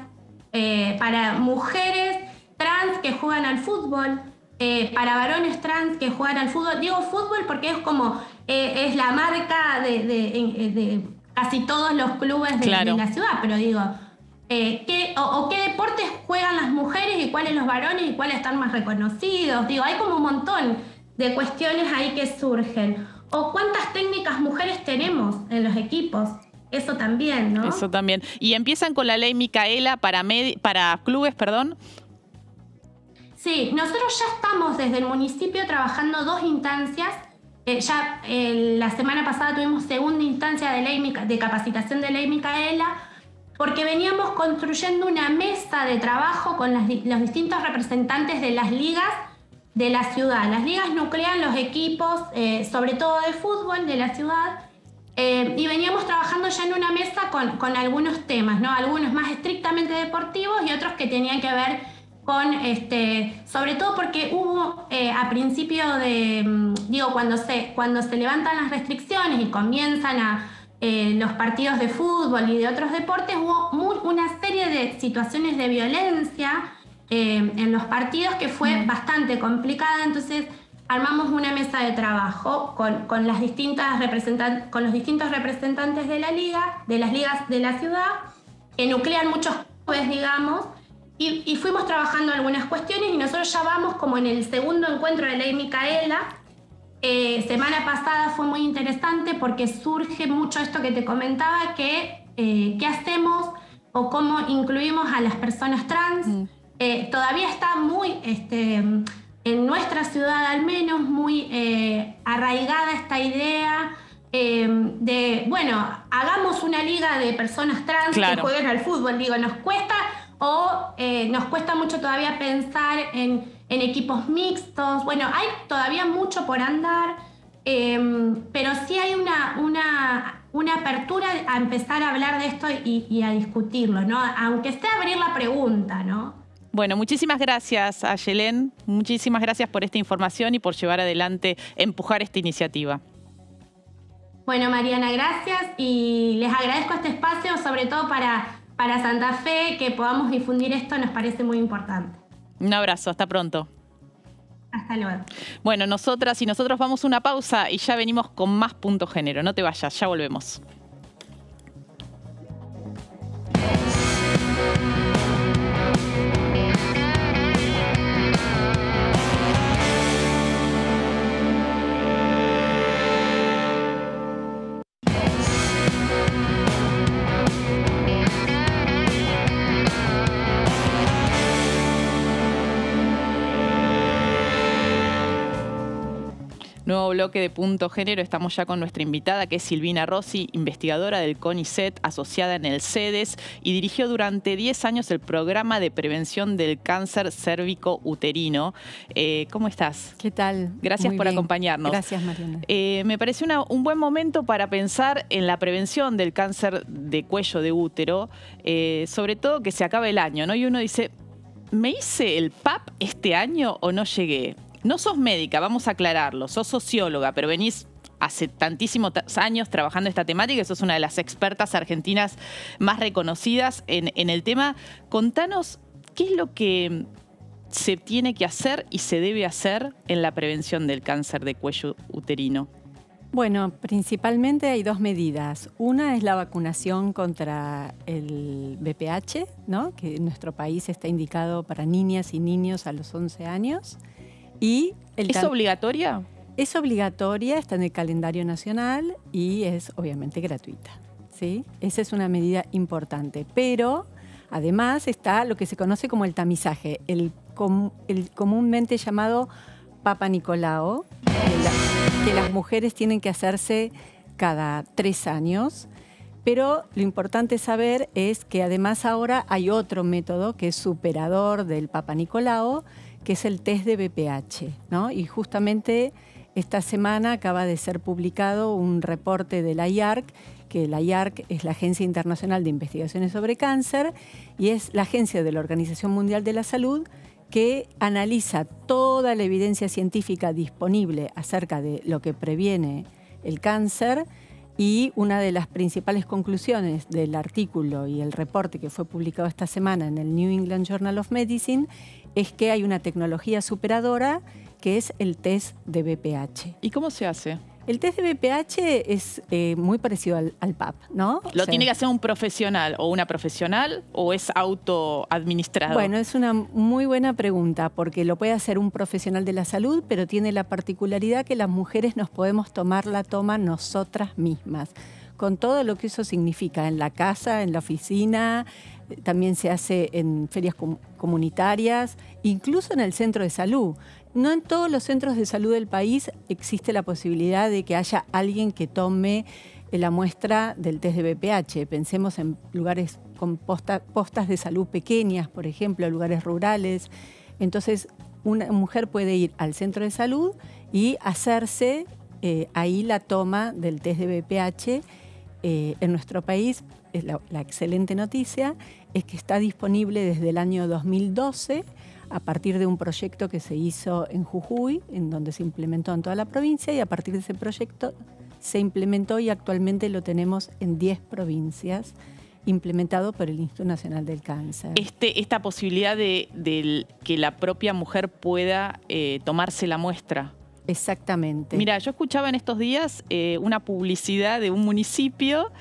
Eh, para mujeres trans que juegan al fútbol, eh, para varones trans que juegan al fútbol. Digo fútbol porque es como, eh, es la marca de, casi todos los clubes de, la ciudad, pero digo, eh, qué, o, qué deportes juegan las mujeres y cuáles los varones y cuáles están más reconocidos. Digo, hay como un montón de cuestiones ahí que surgen. O cuántas técnicas mujeres tenemos en los equipos. Eso también, ¿no? Eso también. Y empiezan con la ley Micaela para, para clubes, perdón. Sí, nosotros ya estamos desde el municipio trabajando dos instancias. Eh, ya eh, la semana pasada tuvimos segunda instancia de, ley, de capacitación de ley Micaela porque veníamos construyendo una mesa de trabajo con los distintos representantes de las ligas de la ciudad. Las ligas nuclean los equipos, eh, sobre todo de fútbol, de la ciudad, eh, y veníamos trabajando ya en una mesa con, algunos temas, ¿no? algunos más estrictamente deportivos y otros que tenían que ver con, este, sobre todo porque hubo eh, a principio de, mm, digo, cuando se, cuando se levantan las restricciones y comienzan a en eh, los partidos de fútbol y de otros deportes, hubo una serie de situaciones de violencia eh, en los partidos que fue bastante complicada, entonces armamos una mesa de trabajo con, con las distintas con los distintos representantes de la liga, de las ligas de la ciudad, que nuclean muchos clubes, digamos, y, y, fuimos trabajando algunas cuestiones y nosotros ya vamos como en el segundo encuentro de Ley Micaela, eh, semana pasada fue muy interesante porque surge mucho esto que te comentaba, que eh, qué hacemos o cómo incluimos a las personas trans. Mm. Eh, todavía está muy, este, en nuestra ciudad al menos, muy arraigada esta idea de, bueno, hagamos una liga de personas trans que jueguen al fútbol, digo, nos cuesta o nos cuesta mucho todavía pensar en en equipos mixtos. Bueno, hay todavía mucho por andar, em, pero sí hay una, una, una, apertura a empezar a hablar de esto y, a discutirlo, ¿no? Aunque esté abrir la pregunta, ¿no? Bueno, muchísimas gracias a Yelén, muchísimas gracias por esta información y por llevar adelante, empujar esta iniciativa. Bueno, Mariana, gracias y les agradezco este espacio, sobre todo para, para Santa Fe, que podamos difundir esto, nos parece muy importante. Un abrazo, hasta pronto. Hasta luego. Bueno, nosotras y nosotros vamos a una pausa y ya venimos con más punto género. No te vayas, ya volvemos. Nuevo bloque de Punto Género, estamos ya con nuestra invitada que es Silvina Rossi, investigadora del CONICET, asociada en el CEDES y dirigió durante 10 años el programa de prevención del cáncer cérvico uterino. Eh, ¿Cómo estás? ¿Qué tal? Gracias por acompañarnos. Gracias, Mariana. Eh, me parece un buen momento para pensar en la prevención del cáncer de cuello de útero, eh, sobre todo que se acabe el año, ¿no? Y uno dice, ¿me hice el PAP este año o no llegué? No sos médica, vamos a aclararlo, sos socióloga, pero venís hace tantísimos años trabajando esta temática, sos una de las expertas argentinas más reconocidas en, el tema. Contanos qué es lo que se tiene que hacer y se debe hacer en la prevención del cáncer de cuello uterino. Bueno, principalmente hay dos medidas. Una es la vacunación contra el BPH, ¿no? que en nuestro país está indicado para niñas y niños a los 11 años. ¿Es obligatoria? Es obligatoria, está en el calendario nacional y es obviamente gratuita. ¿sí? Esa es una medida importante. Pero además está lo que se conoce como el tamizaje, el, comúnmente llamado Papa Nicolao, que, las mujeres tienen que hacerse cada tres años. Pero lo importante saber es que además ahora hay otro método que es superador del Papa Nicolao, que es el test de BPH. ¿no? Y justamente esta semana acaba de ser publicado un reporte de la IARC, que la IARC es la Agencia Internacional de Investigaciones sobre Cáncer y es la agencia de la Organización Mundial de la Salud que analiza toda la evidencia científica disponible acerca de lo que previene el cáncer y una de las principales conclusiones del artículo y el reporte que fue publicado esta semana en el New England Journal of Medicine es que hay una tecnología superadora que es el test de BPH. ¿Y cómo se hace? El test de BPH es eh, muy parecido al, PAP, ¿no? ¿Lo tiene que hacer un profesional o una profesional o es autoadministrado? Bueno, es una muy buena pregunta porque lo puede hacer un profesional de la salud, pero tiene la particularidad que las mujeres nos podemos tomar la toma nosotras mismas, con todo lo que eso significa en la casa, en la oficina, eh, también se hace en ferias comunitarias, incluso en el centro de salud. No en todos los centros de salud del país existe la posibilidad de que haya alguien que tome eh, la muestra del test de BPH. Pensemos en lugares con postas de salud pequeñas, por ejemplo, lugares rurales. Entonces, una mujer puede ir al centro de salud y hacerse eh, ahí la toma del test de BPH. Eh, en nuestro país, la excelente noticia es que está disponible desde el año 2012 a partir de un proyecto que se hizo en Jujuy, en donde se implementó en toda la provincia y a partir de ese proyecto se implementó y actualmente lo tenemos en 10 provincias implementado por el Instituto Nacional del Cáncer. Este, esta posibilidad de, que la propia mujer pueda eh, tomarse la muestra. Exactamente. Mira, yo escuchaba en estos días eh, una publicidad de un municipio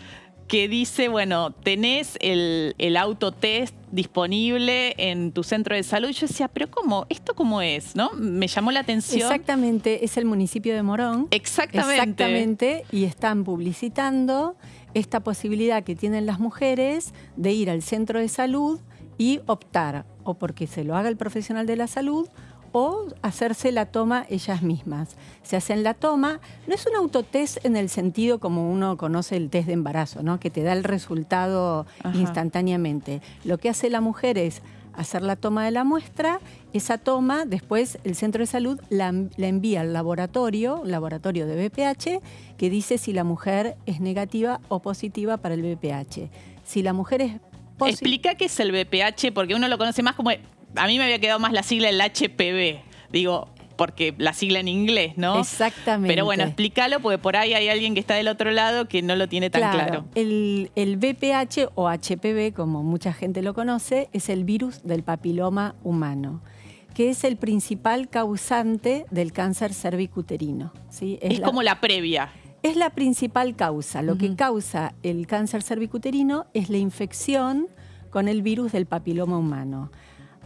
que dice, bueno, tenés el, autotest disponible en tu centro de salud. yo decía, pero ¿cómo? ¿Esto cómo es? ¿No? Me llamó la atención. Exactamente, es el municipio de Morón. Exactamente. Exactamente, y están publicitando esta posibilidad que tienen las mujeres de ir al centro de salud y optar o porque se lo haga el profesional de la salud o hacerse la toma ellas mismas. Se hacen la toma, no es un autotest en el sentido como uno conoce el test de embarazo, ¿no? que te da el resultado instantáneamente. Lo que hace la mujer es hacer la toma de la muestra, esa toma después el centro de salud la, envía al laboratorio, laboratorio de BPH, que dice si la mujer es negativa o positiva para el BPH. Si la mujer es Explica qué es el BPH, porque uno lo conoce más como a mí me había quedado más la sigla del HPV. Digo, porque la sigla en inglés, ¿no? Exactamente. Pero bueno, explícalo porque por ahí hay alguien que está del otro lado que no lo tiene tan claro. claro. El, BPH o HPV, como mucha gente lo conoce, es el virus del papiloma humano que es el principal causante del cáncer cervicuterino. Es, como la previa. Es la principal causa. Lo que causa el cáncer cervicuterino es la infección con el virus del papiloma humano.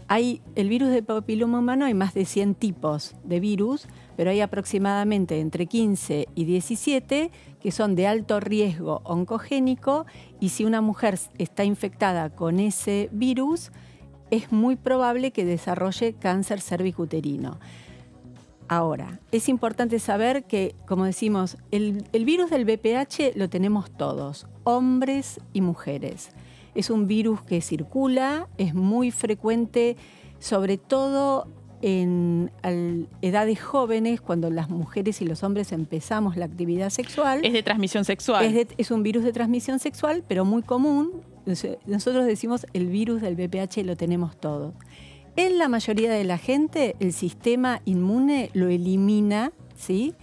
Hay el virus de papiloma humano, hay más de 100 tipos de virus, pero hay aproximadamente entre 15 y 17 que son de alto riesgo oncogénico y si una mujer está infectada con ese virus, es muy probable que desarrolle cáncer cervicuterino. Ahora, es importante saber que, como decimos, el, el virus del BPH lo tenemos todos, hombres y mujeres. Es un virus que circula, es muy frecuente, sobre todo en edades jóvenes, cuando las mujeres y los hombres empezamos la actividad sexual. Es de transmisión sexual. Es, un virus de transmisión sexual, pero muy común. Nosotros decimos el virus del BPH lo tenemos todo. En la mayoría de la gente, el sistema inmune lo elimina, ¿sí?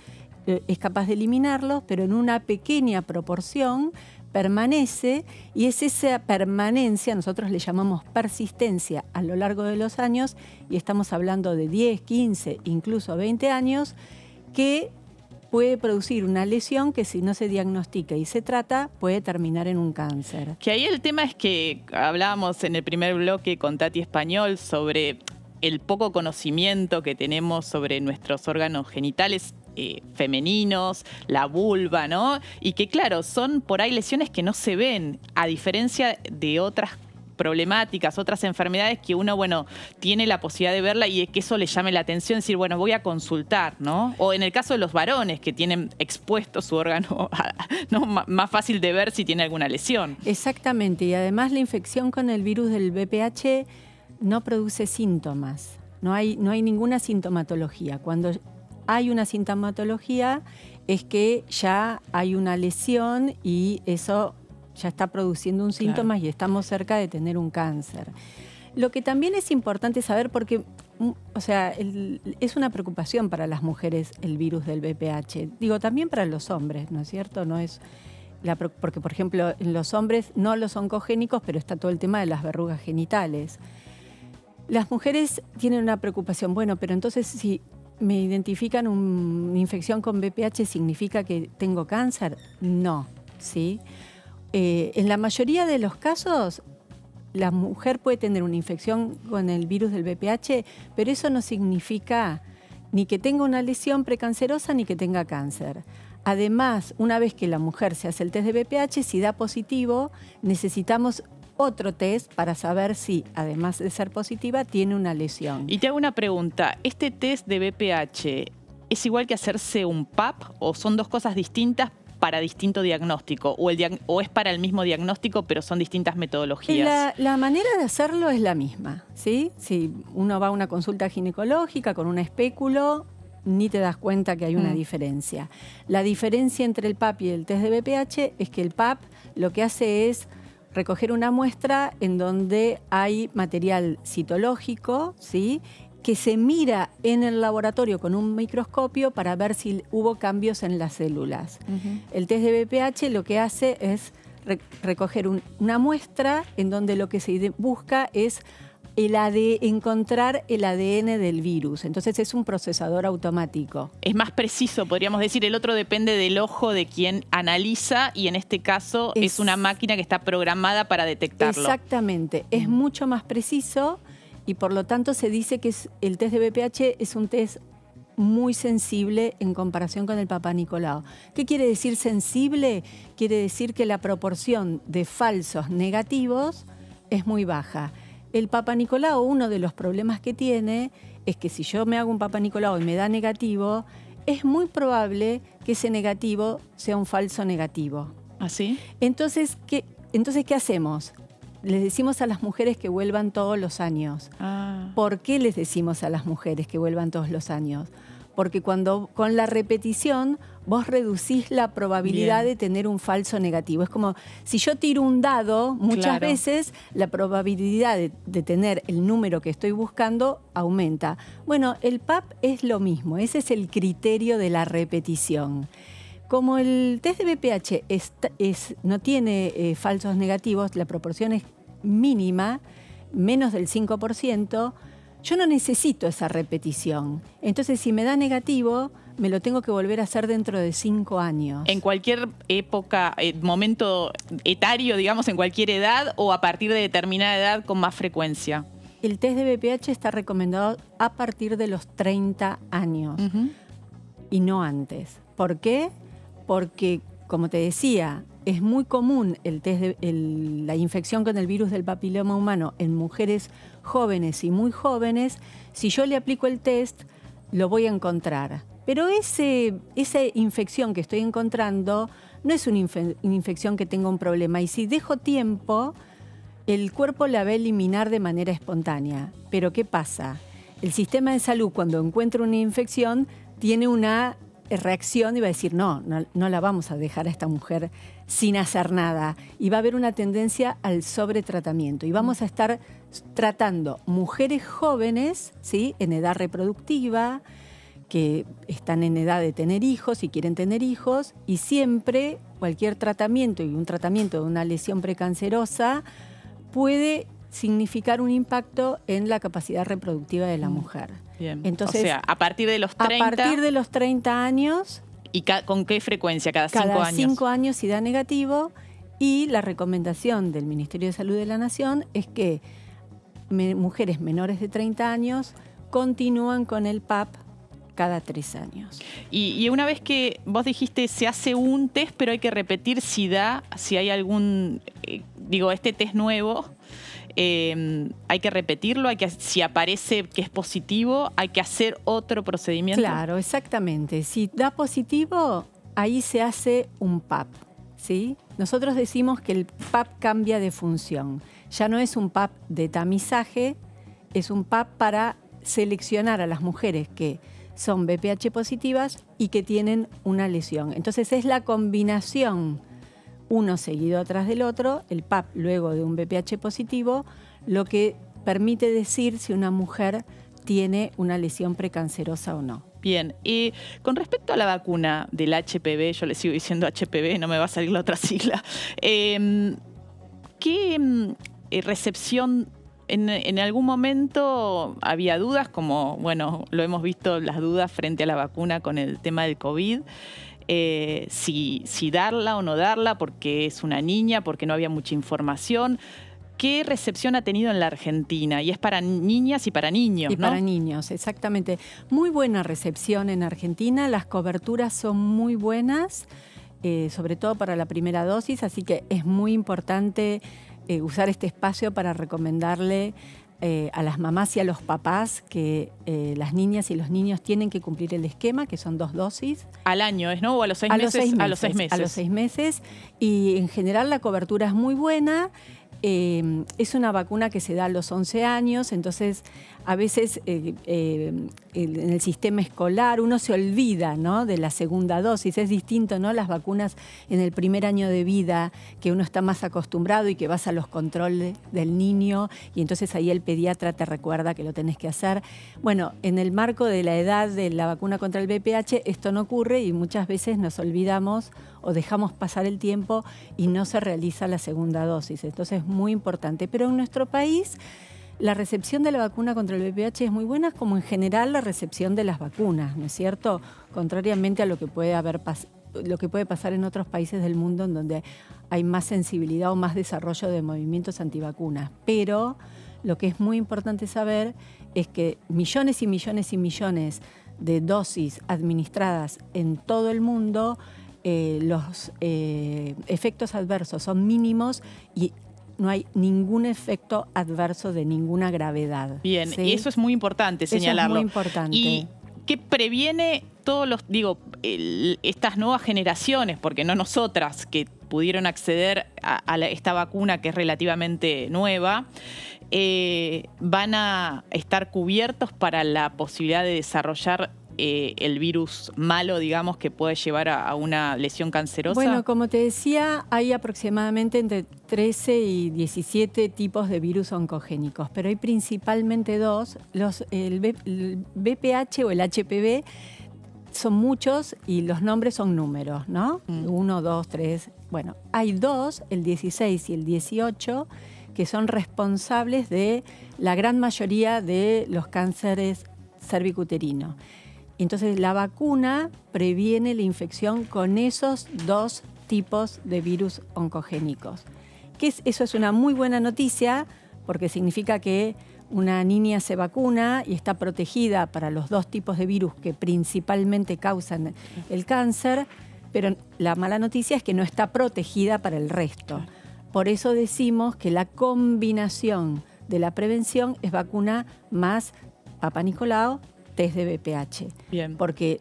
Eh, es capaz de eliminarlo, pero en una pequeña proporción permanece y es esa permanencia, nosotros le llamamos persistencia a lo largo de los años y estamos hablando de 10, 15, incluso 20 años, que puede producir una lesión que si no se diagnostica y se trata puede terminar en un cáncer. Que ahí el tema es que hablábamos en el primer bloque con Tati Español sobre el poco conocimiento que tenemos sobre nuestros órganos genitales eh, femeninos, la vulva, ¿no? Y que claro, son por ahí lesiones que no se ven, a diferencia de otras problemáticas, otras enfermedades que uno, bueno, tiene la posibilidad de verla y es que eso le llame la atención, decir, bueno, voy a consultar, ¿no? O en el caso de los varones que tienen expuesto su órgano, ¿no? más fácil de ver si tiene alguna lesión. Exactamente, y además la infección con el virus del BPH no produce síntomas, no hay, no hay ninguna sintomatología. Cuando hay una sintomatología es que ya hay una lesión y eso ya está produciendo un síntoma y estamos cerca de tener un cáncer. Lo que también es importante saber, porque, mm, o sea, es una preocupación para las mujeres el virus del BPH. Digo, también para los hombres, ¿no es cierto? No es la, porque, por ejemplo, en los hombres no los oncogénicos, pero está todo el tema de las verrugas genitales. Las mujeres tienen una preocupación, bueno, pero entonces si me identifican una infección con BPH significa que tengo cáncer? No, ¿sí? Eh, en la mayoría de los casos, la mujer puede tener una infección con el virus del BPH, pero eso no significa ni que tenga una lesión precancerosa ni que tenga cáncer. Además, una vez que la mujer se hace el test de BPH, si da positivo, necesitamos otro test para saber si, además de ser positiva, tiene una lesión. Y te hago una pregunta, ¿este test de BPH es igual que hacerse un PAP o son dos cosas distintas para distinto diagnóstico o, es para el mismo diagnóstico pero son distintas metodologías? La, manera de hacerlo es la misma, ¿sí? Si uno va a una consulta ginecológica con un espéculo, ni te das cuenta que hay una mm. diferencia. La diferencia entre el PAP y el test de BPH es que el PAP lo que hace es recoger una muestra en donde hay material citológico, ¿sí? que se mira en el laboratorio con un microscopio para ver si hubo cambios en las células. El test de BPH lo que hace es recoger una muestra en donde lo que se busca es el de encontrar el ADN del virus. Entonces es un procesador automático. Es más preciso, podríamos decir, el otro depende del ojo de quien analiza y en este caso es, una máquina que está programada para detectarlo. Exactamente, es mucho más preciso y por lo tanto se dice que el test de BPH es un test muy sensible en comparación con el papá Nicolau. ¿Qué quiere decir sensible? Quiere decir que la proporción de falsos negativos es muy baja el Papa Nicolau, uno de los problemas que tiene es que si yo me hago un Papa Nicolau y me da negativo, es muy probable que ese negativo sea un falso negativo. ¿Así? ¿Ah, entonces, ¿qué, entonces, ¿qué hacemos? Les decimos a las mujeres que vuelvan todos los años. Ah. ¿Por qué les decimos a las mujeres que vuelvan todos los años? porque cuando con la repetición vos reducís la probabilidad de tener un falso negativo. Es como si yo tiro un dado, muchas veces la probabilidad de, tener el número que estoy buscando aumenta. Bueno, el PAP es lo mismo, ese es el criterio de la repetición. Como el test de BPH no tiene eh, falsos negativos, la proporción es mínima, menos del 5%, yo no necesito esa repetición. Entonces, si me da negativo, me lo tengo que volver a hacer dentro de cinco años. ¿En cualquier época, eh, momento etario, digamos, en cualquier edad o a partir de determinada edad con más frecuencia? El test de BPH está recomendado a partir de los 30 años y no antes. ¿Por qué? Porque, como te decía, es muy común el test de, la infección con el virus del papiloma humano en mujeres jóvenes y muy jóvenes, si yo le aplico el test, lo voy a encontrar. Pero ese, esa infección que estoy encontrando no es una, infección que tenga un problema. Y si dejo tiempo, el cuerpo la va a eliminar de manera espontánea. Pero ¿qué pasa? El sistema de salud cuando encuentra una infección tiene una eh, reacción y va a decir, no, no, la vamos a dejar a esta mujer sin hacer nada. Y va a haber una tendencia al sobretratamiento. Y vamos a estar tratando mujeres jóvenes, ¿sí? En edad reproductiva, que están en edad de tener hijos y quieren tener hijos, y siempre cualquier tratamiento y un tratamiento de una lesión precancerosa puede significar un impacto en la capacidad reproductiva de la mm. mujer. Entonces, o sea, a partir de los 30... A partir de los 30 años... ¿Y con qué frecuencia? ¿Cada, 5 cinco años? Cada cinco años si da negativo. Y la recomendación del Ministerio de Salud de la Nación es que mujeres menores de 30 años continúan con el PAP cada tres años. Y, una vez que vos dijiste se hace un test, pero hay que repetir si da, si hay algún, eh, digo, este test nuevo, Em, hay que repetirlo, si aparece que es positivo, hay que hacer otro procedimiento. Claro, exactamente. Si da positivo, ahí se hace un PAP. ¿sí? Nosotros decimos que el PAP cambia de función. Ya no es un PAP de tamizaje, es un PAP para seleccionar a las mujeres que son BPH positivas y que tienen una lesión. Entonces es la combinación uno seguido atrás del otro, el PAP luego de un BPH positivo, lo que permite decir si una mujer tiene una lesión precancerosa o no. Bien, y con respecto a la vacuna del HPV, yo le sigo diciendo HPV, no me va a salir la otra sigla, em, ¿qué em, eh, recepción en, en, algún momento había dudas, como bueno, lo hemos visto las dudas frente a la vacuna con el tema del COVID. Eh, si, darla o no darla, porque es una niña, porque no había mucha información. ¿Qué recepción ha tenido en la Argentina? Y es para niñas y para niños. Y para niños, exactamente. Muy buena recepción en Argentina, las coberturas son muy buenas, eh, sobre todo para la primera dosis, así que es muy importante eh, usar este espacio para recomendarle eh, a las mamás y a los papás que eh, las niñas y los niños tienen que cumplir el esquema, que son dos dosis. Al año es, ¿no? O a los seis, meses, A los seis meses. A los meses. Y en general la cobertura es muy buena. Eh, es una vacuna que se da a los 11 años, entonces a veces eh, eh, en el sistema escolar uno se olvida de la segunda dosis. Es distinto, ¿no? Las vacunas en el primer año de vida, que uno está más acostumbrado y que vas a los controles del niño, y entonces ahí el pediatra te recuerda que lo tenés que hacer. Bueno, en el marco de la edad de la vacuna contra el VPH, esto no ocurre y muchas veces nos olvidamos o dejamos pasar el tiempo y no se realiza la segunda dosis. Entonces es muy importante. Pero en nuestro país la recepción de la vacuna contra el VPH es muy buena, como en general la recepción de las vacunas, ¿no es cierto? Contrariamente a lo que puede haber lo que puede pasar en otros países del mundo en donde hay más sensibilidad o más desarrollo de movimientos antivacunas. Pero lo que es muy importante saber es que millones y millones y millones de dosis administradas en todo el mundo, eh, los eh, efectos adversos son mínimos y no hay ningún efecto adverso de ninguna gravedad. Bien, y eso es muy importante señalarlo. Eso es muy importante. ¿Y qué previene todos los, digo, estas nuevas generaciones, porque no nosotras que pudieron acceder a, esta vacuna que es relativamente nueva, eh, van a estar cubiertos para la posibilidad de desarrollar eh, el virus malo, digamos, que puede llevar a, una lesión cancerosa? Bueno, como te decía, hay aproximadamente entre 13 y 17 tipos de virus oncogénicos, pero hay principalmente dos, el, BPH o el HPV. Son muchos y los nombres son números, ¿no? Mm. Uno, dos, tres. Bueno, hay dos, el 16 y el 18, que son responsables de la gran mayoría de los cánceres cervicuterinos entonces la vacuna previene la infección con esos dos tipos de virus oncogénicos. eso es una muy buena noticia porque significa que una niña se vacuna y está protegida para los dos tipos de virus que principalmente causan el cáncer, pero la mala noticia es que no está protegida para el resto. Por eso decimos que la combinación de la prevención es vacuna más Papa Nicolau test de BPH. Bien. Porque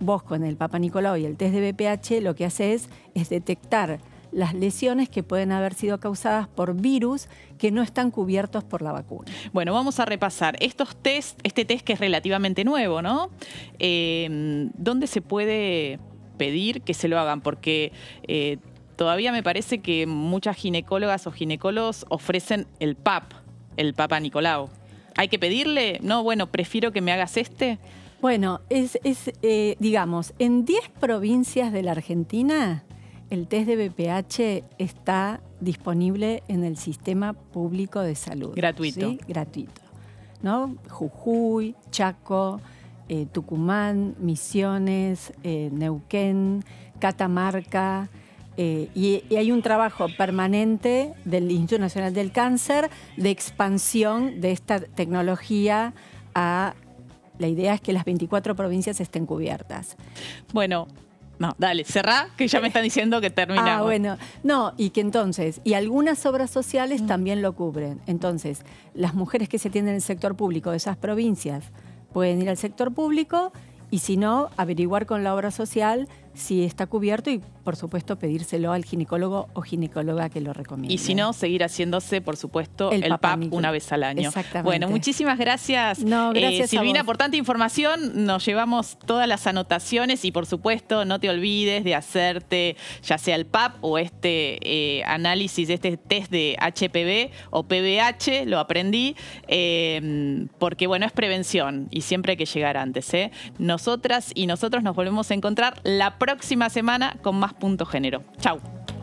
vos con el Papa Nicolau y el test de BPH lo que hace es, detectar las lesiones que pueden haber sido causadas por virus que no están cubiertos por la vacuna. Bueno, vamos a repasar. Estos test, este test que es relativamente nuevo, ¿no? Eh, ¿Dónde se puede pedir que se lo hagan? Porque eh, todavía me parece que muchas ginecólogas o ginecólogos ofrecen el PAP, el Papa Nicolau. ¿Hay que pedirle? No, bueno, prefiero que me hagas este. Bueno, es, eh, digamos, en 10 provincias de la Argentina, el test de BPH está disponible en el sistema público de salud. Gratuito. ¿sí? Gratuito. ¿no? Jujuy, Chaco, eh, Tucumán, Misiones, eh, Neuquén, Catamarca, eh, y, hay un trabajo permanente del Instituto Nacional del Cáncer de expansión de esta tecnología a... La idea es que las 24 provincias estén cubiertas. Bueno, no, dale, cerrá, que ya me están diciendo que termina. Ah, bueno. No, y que entonces, y algunas obras sociales mm. también lo cubren. Entonces, las mujeres que se atienden en el sector público de esas provincias pueden ir al sector público y si no, averiguar con la obra social si está cubierto y por supuesto pedírselo al ginecólogo o ginecóloga que lo recomiende. Y si no, seguir haciéndose, por supuesto, el, PAP una vez al año. Exactamente. Bueno, muchísimas gracias, no, eh, gracias eh, Silvina por tanta información. Nos llevamos todas las anotaciones y por supuesto no te olvides de hacerte ya sea el PAP o este eh, análisis, este test de HPV o PBH, lo aprendí, em, porque bueno, es prevención y siempre hay que llegar antes. ¿eh? Nosotras y nosotros nos volvemos a encontrar la próxima próxima semana con más punto género. Chau.